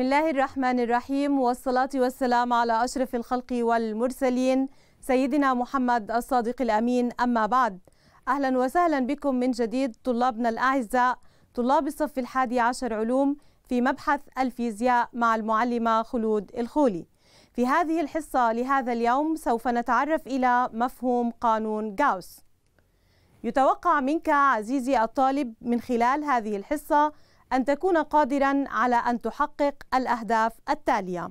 بسم الله الرحمن الرحيم والصلاة والسلام على أشرف الخلق والمرسلين سيدنا محمد الصادق الأمين أما بعد أهلا وسهلا بكم من جديد طلابنا الأعزاء طلاب الصف الحادي عشر علوم في مبحث الفيزياء مع المعلمة خلود الخولي في هذه الحصة لهذا اليوم سوف نتعرف إلى مفهوم قانون جاوس يتوقع منك عزيزي الطالب من خلال هذه الحصة أن تكون قادرا على أن تحقق الأهداف التالية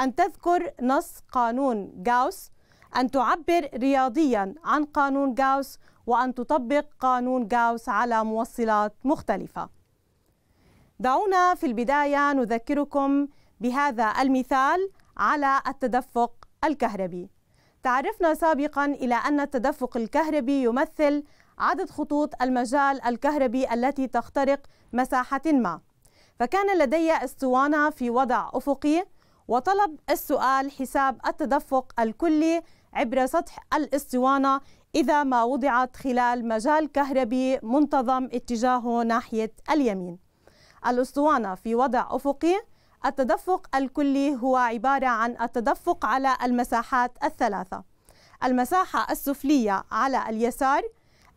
أن تذكر نص قانون جاوس أن تعبر رياضيا عن قانون جاوس وأن تطبق قانون جاوس على موصلات مختلفة دعونا في البداية نذكركم بهذا المثال على التدفق الكهربي تعرفنا سابقا إلى أن التدفق الكهربي يمثل عدد خطوط المجال الكهربي التي تخترق مساحة ما فكان لدي اسطوانة في وضع أفقي وطلب السؤال حساب التدفق الكلي عبر سطح الاسطوانة إذا ما وضعت خلال مجال كهربي منتظم اتجاهه ناحية اليمين الأسطوانة في وضع أفقي التدفق الكلي هو عبارة عن التدفق على المساحات الثلاثة المساحة السفلية على اليسار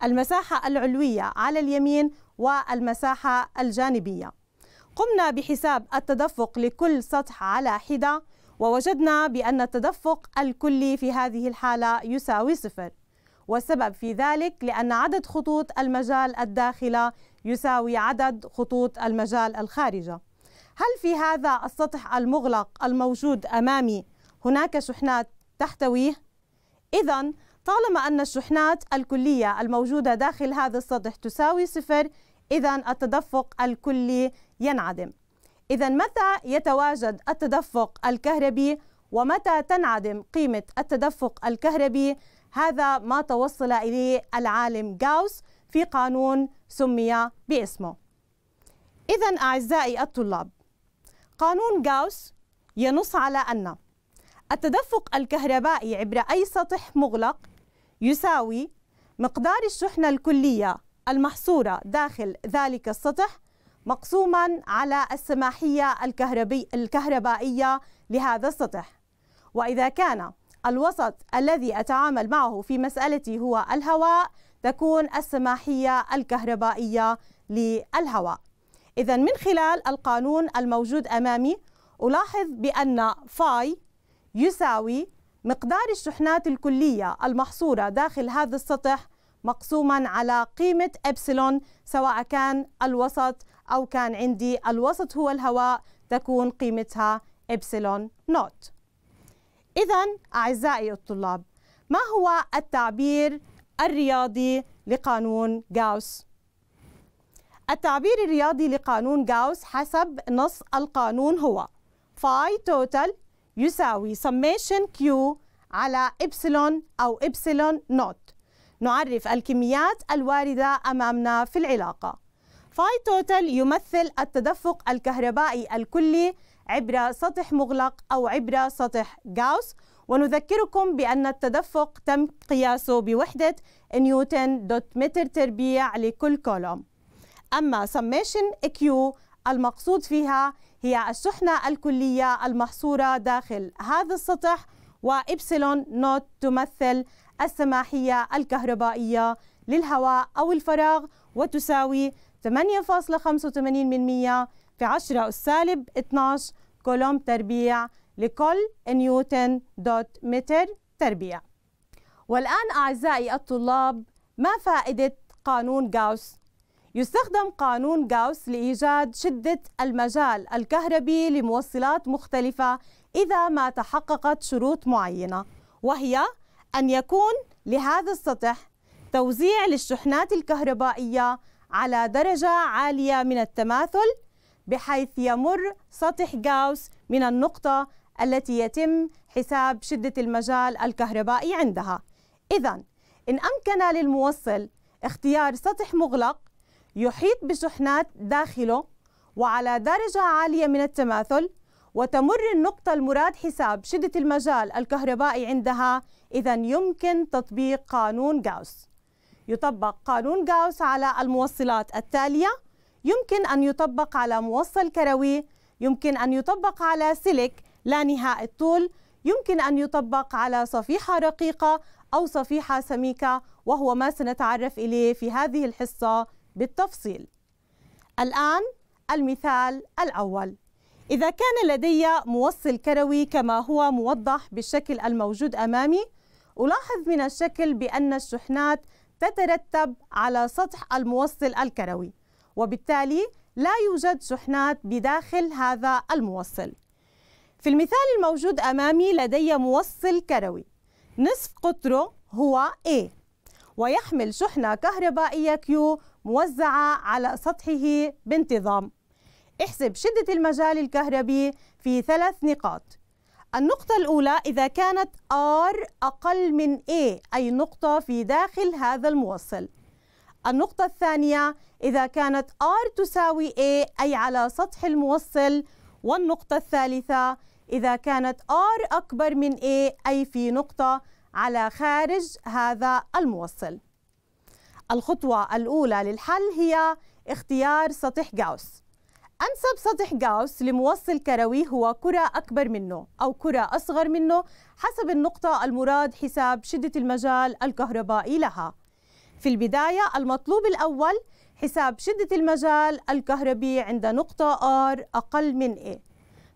المساحة العلوية على اليمين والمساحة الجانبية قمنا بحساب التدفق لكل سطح على حدة ووجدنا بأن التدفق الكلي في هذه الحالة يساوي صفر والسبب في ذلك لأن عدد خطوط المجال الداخلة يساوي عدد خطوط المجال الخارجة هل في هذا السطح المغلق الموجود أمامي هناك شحنات تحتويه؟ إذا طالما أن الشحنات الكلية الموجودة داخل هذا السطح تساوي صفر إذا التدفق الكلي ينعدم إذا متى يتواجد التدفق الكهربي ومتى تنعدم قيمة التدفق الكهربي هذا ما توصل إليه العالم جاوس في قانون سمي باسمه إذا أعزائي الطلاب قانون جاوس ينص على أن التدفق الكهربائي عبر أي سطح مغلق يساوي مقدار الشحنة الكلية المحصورة داخل ذلك السطح مقسوما على السماحية الكهربي الكهربائية لهذا السطح وإذا كان الوسط الذي أتعامل معه في مسألتي هو الهواء تكون السماحية الكهربائية للهواء إذا من خلال القانون الموجود أمامي ألاحظ بأن فاي يساوي مقدار الشحنات الكلية المحصورة داخل هذا السطح مقسوما على قيمة إبسلون سواء كان الوسط أو كان عندي الوسط هو الهواء تكون قيمتها إبسلون نوت إذا أعزائي الطلاب ما هو التعبير الرياضي لقانون جاوس؟ التعبير الرياضي لقانون جاوس حسب نص القانون هو فاي توتال يساوي سميشن كيو على إبسلون أو إبسلون نوت نعرف الكميات الواردة أمامنا في العلاقة فاي توتال يمثل التدفق الكهربائي الكلي عبر سطح مغلق أو عبر سطح جاوس ونذكركم بأن التدفق تم قياسه بوحدة نيوتن دوت متر تربيع لكل كولوم أما سميشن كيو e المقصود فيها هي الشحنة الكلية المحصورة داخل هذا السطح وإبسلون نوت تمثل السماحية الكهربائية للهواء أو الفراغ وتساوي 8.85% في 10 سالب 12 كولوم تربيع لكل نيوتن دوت متر تربيع والآن أعزائي الطلاب ما فائدة قانون جاوس؟ يستخدم قانون جاوس لإيجاد شدة المجال الكهربي لموصلات مختلفة إذا ما تحققت شروط معينة وهي أن يكون لهذا السطح توزيع للشحنات الكهربائية على درجة عالية من التماثل بحيث يمر سطح جاوس من النقطة التي يتم حساب شدة المجال الكهربائي عندها إذا إن أمكن للموصل اختيار سطح مغلق يحيط بشحنات داخله وعلى درجة عالية من التماثل وتمر النقطة المراد حساب شدة المجال الكهربائي عندها إذا يمكن تطبيق قانون غاوس يطبق قانون غاوس على الموصلات التالية يمكن أن يطبق على موصل كروي يمكن أن يطبق على سلك لا نهاء الطول يمكن أن يطبق على صفيحة رقيقة أو صفيحة سميكة وهو ما سنتعرف إليه في هذه الحصة بالتفصيل الآن المثال الأول إذا كان لدي موصل كروي كما هو موضح بالشكل الموجود أمامي ألاحظ من الشكل بأن الشحنات تترتب على سطح الموصل الكروي وبالتالي لا يوجد شحنات بداخل هذا الموصل في المثال الموجود أمامي لدي موصل كروي نصف قطره هو A ويحمل شحنة كهربائية Q موزعة على سطحه بانتظام احسب شدة المجال الكهربي في ثلاث نقاط النقطة الأولى إذا كانت R أقل من A أي نقطة في داخل هذا الموصل النقطة الثانية إذا كانت R تساوي A أي على سطح الموصل والنقطة الثالثة إذا كانت R أكبر من A أي في نقطة على خارج هذا الموصل الخطوة الأولى للحل هي اختيار سطح جاوس أنسب سطح جاوس لموصل كروي هو كرة أكبر منه أو كرة أصغر منه حسب النقطة المراد حساب شدة المجال الكهربائي لها في البداية المطلوب الأول حساب شدة المجال الكهربي عند نقطة R أقل من A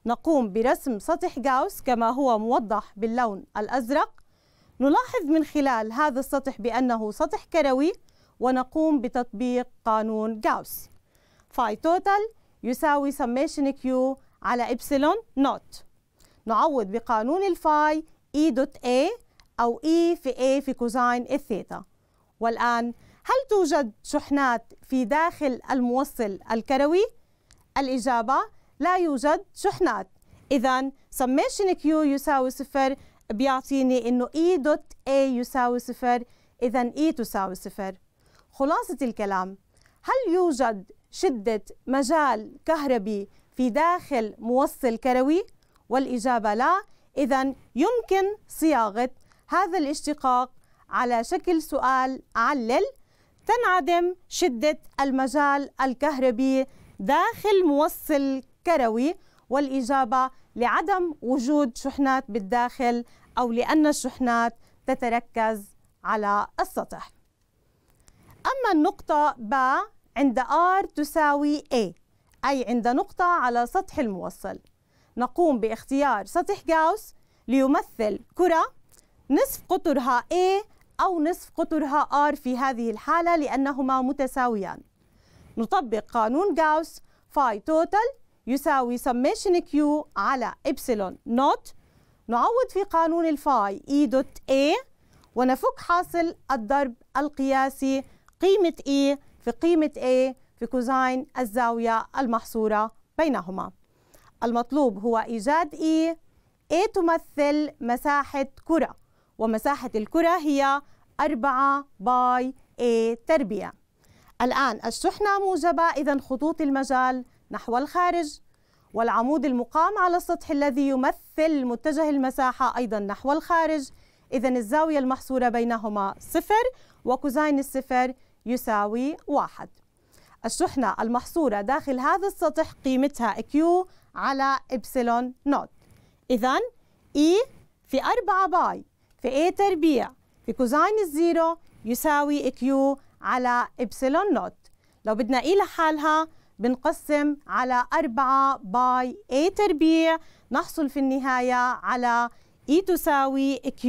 نقوم برسم سطح جاوس كما هو موضح باللون الأزرق نلاحظ من خلال هذا السطح بأنه سطح كروي ونقوم بتطبيق قانون جاوس فاي توتال يساوي سميشن كيو على إبسلون نوت نعوض بقانون الفاي إي e دوت A أو إي e في A في كوزين الثيتا والآن هل توجد شحنات في داخل الموصل الكروي؟ الإجابة لا يوجد شحنات إذا سميشن كيو يساوي صفر بيعطيني إنه إي e دوت A يساوي صفر إذا إي تساوي صفر خلاصة الكلام هل يوجد شدة مجال كهربي في داخل موصل كروي والإجابة لا إذا يمكن صياغة هذا الاشتقاق على شكل سؤال علل تنعدم شدة المجال الكهربي داخل موصل كروي والإجابة لعدم وجود شحنات بالداخل أو لأن الشحنات تتركز على السطح أما النقطة ب عند R تساوي A أي عند نقطة على سطح الموصل نقوم باختيار سطح جاوس ليمثل كرة نصف قطرها A أو نصف قطرها R في هذه الحالة لأنهما متساويان نطبق قانون جاوس فاي توتال يساوي سميشن Q على إبسلون نوت نعوض في قانون الفاي E دوت A ونفك حاصل الضرب القياسي قيمة E في قيمة A في كوزين الزاوية المحصورة بينهما المطلوب هو إيجاد E A تمثل مساحة كرة ومساحة الكرة هي 4 باي A تربية الآن الشحنة موجبة إذا خطوط المجال نحو الخارج والعمود المقام على السطح الذي يمثل متجه المساحة أيضا نحو الخارج إذا الزاوية المحصورة بينهما صفر وكوزين الصفر يساوي واحد الشحنة المحصورة داخل هذا السطح قيمتها Q على إبسلون نوت إذا E في 4 باي في A تربيع في كوزاين الزيرو يساوي Q على إبسلون نوت لو بدنا E لحالها بنقسم على 4 باي A تربيع نحصل في النهاية على E تساوي Q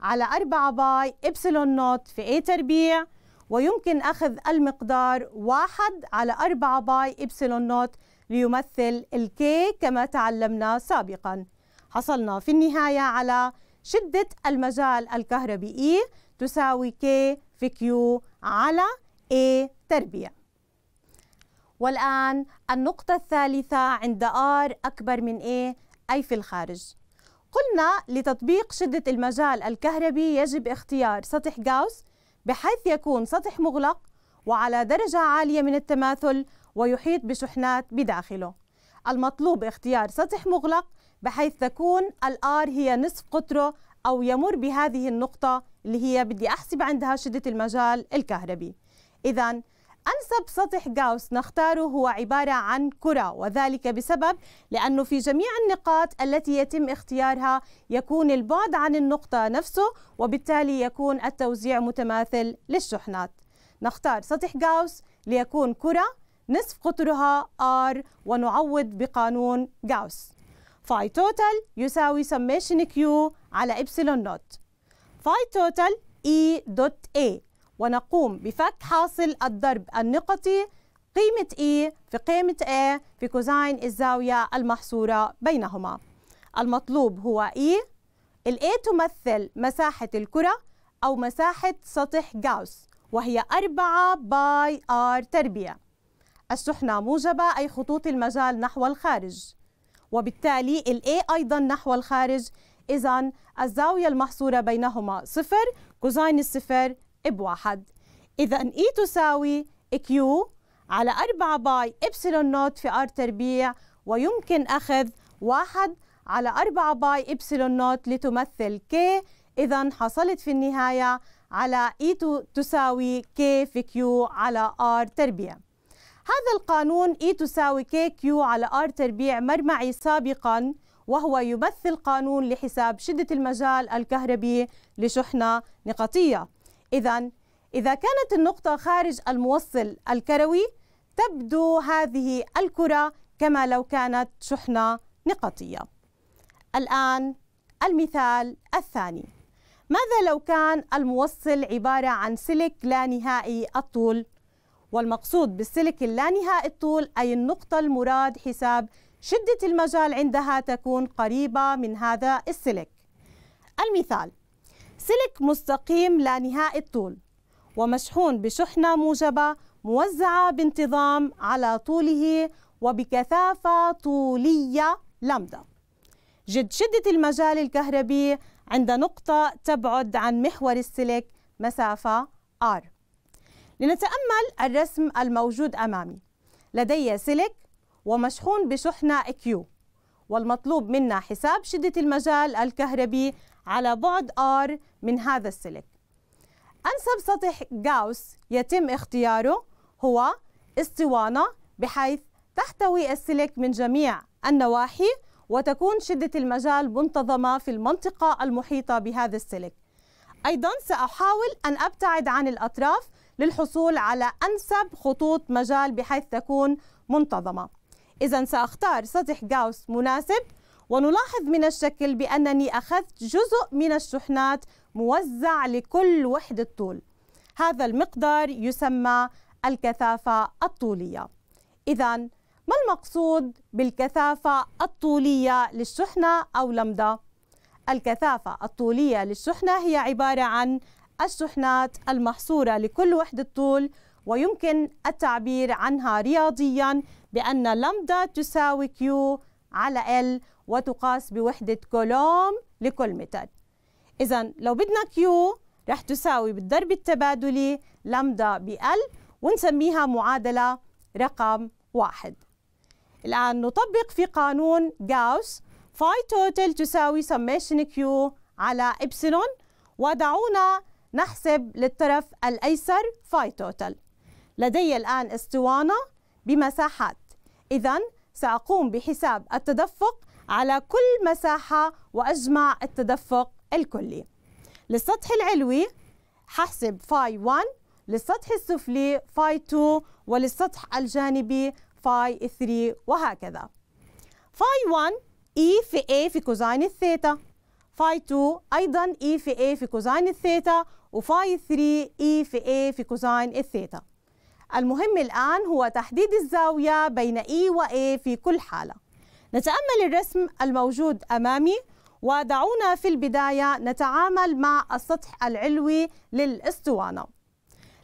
على 4 باي إبسلون نوت في A تربيع ويمكن أخذ المقدار واحد على 4 باي إبسلون نوت ليمثل الكي كما تعلمنا سابقا حصلنا في النهاية على شدة المجال الكهربائي تساوي K في Q على A تربيع والآن النقطة الثالثة عند R أكبر من A أي في الخارج قلنا لتطبيق شدة المجال الكهربي يجب اختيار سطح جاوس بحيث يكون سطح مغلق وعلى درجة عالية من التماثل ويحيط بشحنات بداخله المطلوب اختيار سطح مغلق بحيث تكون الآر هي نصف قطره أو يمر بهذه النقطة اللي هي بدي أحسب عندها شدة المجال الكهربي إذا أنسب سطح جاوس نختاره هو عبارة عن كرة وذلك بسبب لأنه في جميع النقاط التي يتم اختيارها يكون البعد عن النقطة نفسه وبالتالي يكون التوزيع متماثل للشحنات نختار سطح جاوس ليكون كرة نصف قطرها R ونعوض بقانون جاوس فاي توتال يساوي سميشن كيو على إبسلون نوت فاي توتال E دوت A ونقوم بفك حاصل الضرب النقطي قيمة E في قيمة A في كوزين الزاوية المحصورة بينهما المطلوب هو E ال A تمثل مساحة الكرة أو مساحة سطح جاوس وهي 4 باي R تربيع الشحنة موجبة أي خطوط المجال نحو الخارج وبالتالي ال A أيضا نحو الخارج إذا الزاوية المحصورة بينهما صفر كوزين الصفر بواحد إذا E تساوي Q على 4 باي إبسلون نوت في R تربيع ويمكن أخذ واحد على 4 باي إبسلون نوت لتمثل K إذا حصلت في النهاية على E تساوي K في Q على R تربيع هذا القانون E تساوي K كيو على R تربيع مرمعي سابقاً وهو يمثل قانون لحساب شدة المجال الكهربي لشحنة نقطية إذا إذا كانت النقطة خارج الموصل الكروي تبدو هذه الكرة كما لو كانت شحنة نقطية. الآن المثال الثاني ماذا لو كان الموصل عبارة عن سلك لا نهائي الطول؟ والمقصود بالسلك اللانهائي الطول أي النقطة المراد حساب شدة المجال عندها تكون قريبة من هذا السلك. المثال سلك مستقيم لا نهائي الطول ومشحون بشحنة موجبة موزعة بانتظام على طوله وبكثافة طولية لمدة جد شدة المجال الكهربي عند نقطة تبعد عن محور السلك مسافة R لنتأمل الرسم الموجود أمامي لدي سلك ومشحون بشحنة Q والمطلوب منا حساب شدة المجال الكهربي على بعد R من هذا السلك أنسب سطح جاوس يتم اختياره هو اسطوانة بحيث تحتوي السلك من جميع النواحي وتكون شدة المجال منتظمة في المنطقة المحيطة بهذا السلك أيضا سأحاول أن أبتعد عن الأطراف للحصول على أنسب خطوط مجال بحيث تكون منتظمة إذا سأختار سطح جاوس مناسب ونلاحظ من الشكل بأنني أخذت جزء من الشحنات موزع لكل وحدة طول هذا المقدار يسمى الكثافة الطولية إذا ما المقصود بالكثافة الطولية للشحنة أو لمدة؟ الكثافة الطولية للشحنة هي عبارة عن الشحنات المحصورة لكل وحدة طول ويمكن التعبير عنها رياضيا بأن لمدة تساوي Q على L وتقاس بوحدة كولوم لكل متر إذا لو بدنا كيو رح تساوي بالضرب التبادلي لمدا بال ونسميها معادلة رقم واحد الآن نطبق في قانون جاوس فاي توتل تساوي سميشن كيو على إبسلون ودعونا نحسب للطرف الأيسر فاي توتل لدي الآن اسطوانة بمساحات إذا سأقوم بحساب التدفق على كل مساحة وأجمع التدفق الكلي للسطح العلوي ححسب فاي 1 للسطح السفلي فاي 2 وللسطح الجانبي فاي 3 وهكذا فاي 1 اي e في اي في كوزين الثيتا فاي 2 ايضا اي e في اي في كوزين الثيتا وفاي 3 اي e في اي في كوزين الثيتا المهم الان هو تحديد الزاويه بين اي واي في كل حاله نتأمل الرسم الموجود أمامي ودعونا في البداية نتعامل مع السطح العلوي للإسطوانة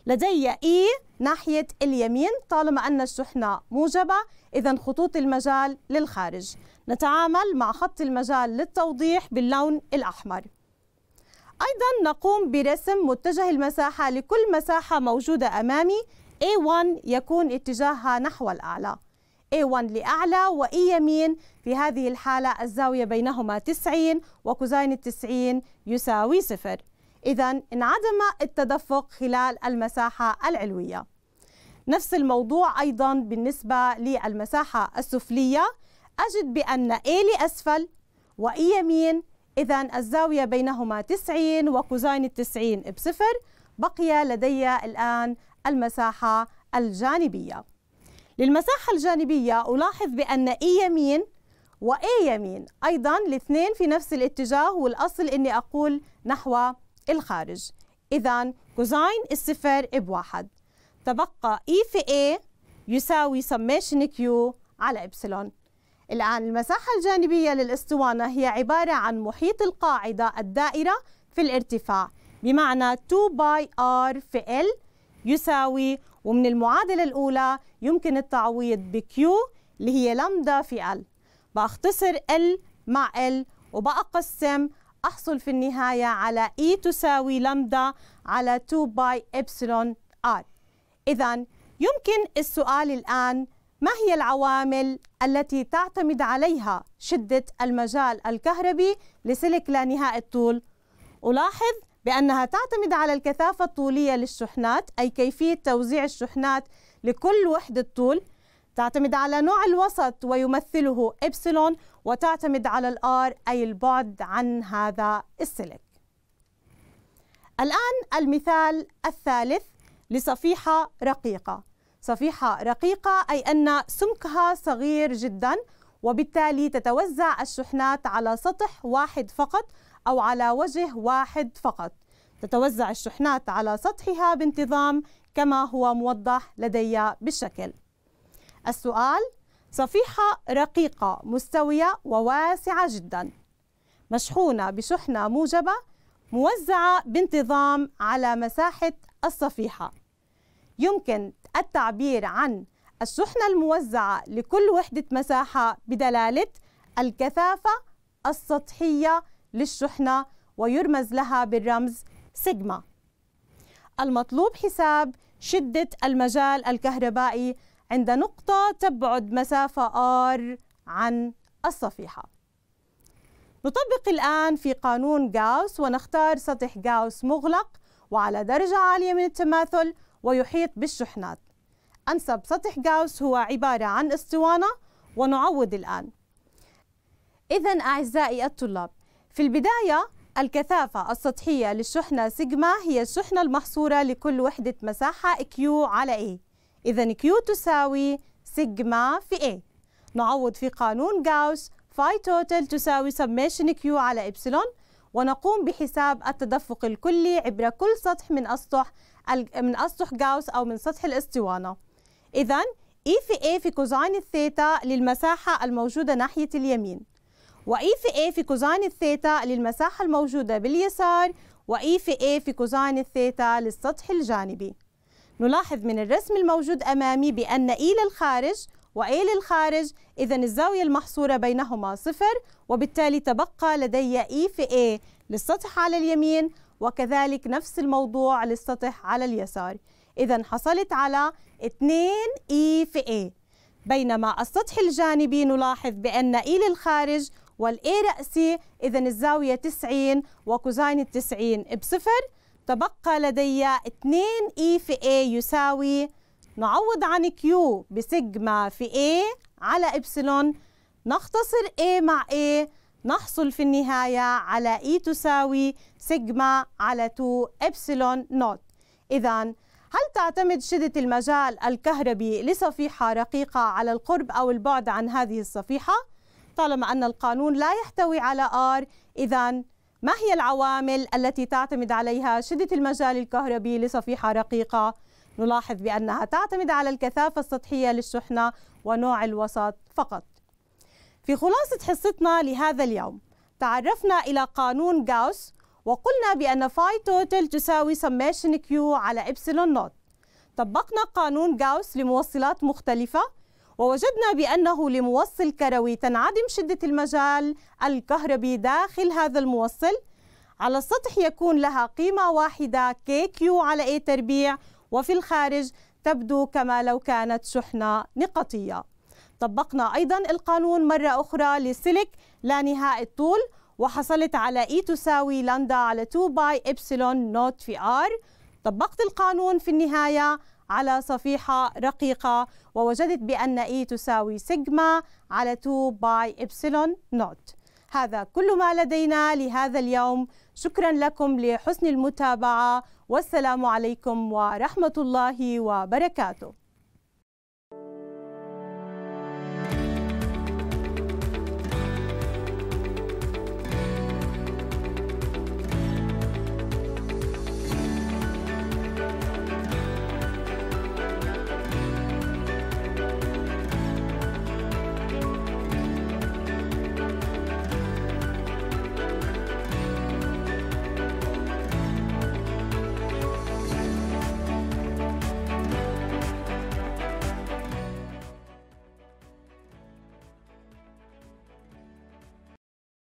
لدي إي ناحية اليمين طالما أن الشحنة موجبة إذا خطوط المجال للخارج نتعامل مع خط المجال للتوضيح باللون الأحمر أيضا نقوم برسم متجه المساحة لكل مساحة موجودة أمامي A1 يكون اتجاهها نحو الأعلى A1 لأعلى وإي e يمين في هذه الحالة الزاوية بينهما 90 وكوزين التسعين يساوي صفر إذا انعدم التدفق خلال المساحة العلوية نفس الموضوع أيضا بالنسبة للمساحة السفلية أجد بأن A لأسفل وإي e يمين إذا الزاوية بينهما 90 وكوزين التسعين بصفر بقي لدي الآن المساحة الجانبية للمساحة الجانبية ألاحظ بأن إي e يمين وإي يمين أيضا الاثنين في نفس الاتجاه والأصل أني أقول نحو الخارج إذا كوزين الصفر بواحد تبقى إي e في A يساوي سميشن Q على إبسلون الآن المساحة الجانبية للإسطوانة هي عبارة عن محيط القاعدة الدائرة في الارتفاع بمعنى 2 باي R في L يساوي ومن المعادلة الأولى يمكن التعويض بكيو اللي هي لامدا في L بأختصر L مع L وبقسم أحصل في النهاية على E تساوي لامدا على 2 باي إبسلون R إذا يمكن السؤال الآن ما هي العوامل التي تعتمد عليها شدة المجال الكهربي لسلك لا نهائي الطول؟ ألاحظ بأنها تعتمد على الكثافة الطولية للشحنات أي كيفية توزيع الشحنات لكل وحدة طول تعتمد على نوع الوسط ويمثله إبسلون وتعتمد على الآر أي البعد عن هذا السلك الآن المثال الثالث لصفيحة رقيقة صفيحة رقيقة أي أن سمكها صغير جدا وبالتالي تتوزع الشحنات على سطح واحد فقط أو على وجه واحد فقط تتوزع الشحنات على سطحها بانتظام كما هو موضح لدي بالشكل السؤال صفيحة رقيقة مستوية وواسعة جدا مشحونة بشحنة موجبة موزعة بانتظام على مساحة الصفيحة يمكن التعبير عن الشحنة الموزعة لكل وحدة مساحة بدلالة الكثافة السطحية للشحنة ويرمز لها بالرمز سيجما المطلوب حساب شدة المجال الكهربائي عند نقطة تبعد مسافة R عن الصفيحة نطبق الآن في قانون جاوس ونختار سطح جاوس مغلق وعلى درجة عالية من التماثل ويحيط بالشحنات أنسب سطح جاوس هو عبارة عن اسطوانة ونعوض الآن إذا أعزائي الطلاب في البداية الكثافة السطحية للشحنة سيجما هي الشحنة المحصورة لكل وحدة مساحة Q على A إذا Q تساوي سيجما في A نعوض في قانون غاوس فاي توتال تساوي سميشن Q على إبسلون ونقوم بحساب التدفق الكلي عبر كل سطح من أسطح من أسطح غاوس أو من سطح الاسطوانة إذا E في A في كوزين الثيتا للمساحة الموجودة ناحية اليمين وإي في إيه في كوزين الثيتا للمساحة الموجودة باليسار وإي في إيه في كوزين الثيتا للسطح الجانبي نلاحظ من الرسم الموجود أمامي بأن إي للخارج وإي للخارج إذا الزاوية المحصورة بينهما صفر وبالتالي تبقى لدي إي في إيه للسطح على اليمين وكذلك نفس الموضوع للسطح على اليسار إذا حصلت على 2 إي في إيه بينما السطح الجانبي نلاحظ بأن إي للخارج والإي رأسي إذا الزاوية 90 وكوزين 90 بصفر تبقى لدي 2 إي e في A يساوي نعوض عن Q بسيجما في A على إبسلون نختصر A مع A نحصل في النهاية على E تساوي سيجما على 2 إبسلون نوت إذا هل تعتمد شدة المجال الكهربي لصفيحة رقيقة على القرب أو البعد عن هذه الصفيحة؟ طالما أن القانون لا يحتوي على آر إذا ما هي العوامل التي تعتمد عليها شدة المجال الكهربي لصفيحة رقيقة؟ نلاحظ بأنها تعتمد على الكثافة السطحية للشحنة ونوع الوسط فقط. في خلاصة حصتنا لهذا اليوم تعرفنا إلى قانون غاوس وقلنا بأن فاي توتال تساوي سميشن كيو على إبسلون نوت طبقنا قانون غاوس لموصلات مختلفة ووجدنا بأنه لموصل كروي تنعدم شدة المجال الكهربي داخل هذا الموصل على السطح يكون لها قيمة واحدة KQ على A تربيع وفي الخارج تبدو كما لو كانت شحنة نقطية طبقنا أيضا القانون مرة أخرى لسلك لا نهائي الطول وحصلت على E تساوي لندا على 2 باي إبسلون نوت في R طبقت القانون في النهاية على صفيحة رقيقة ووجدت بأن إي e تساوي سيجما على 2 باي إبسلون نوت هذا كل ما لدينا لهذا اليوم شكرا لكم لحسن المتابعة والسلام عليكم ورحمة الله وبركاته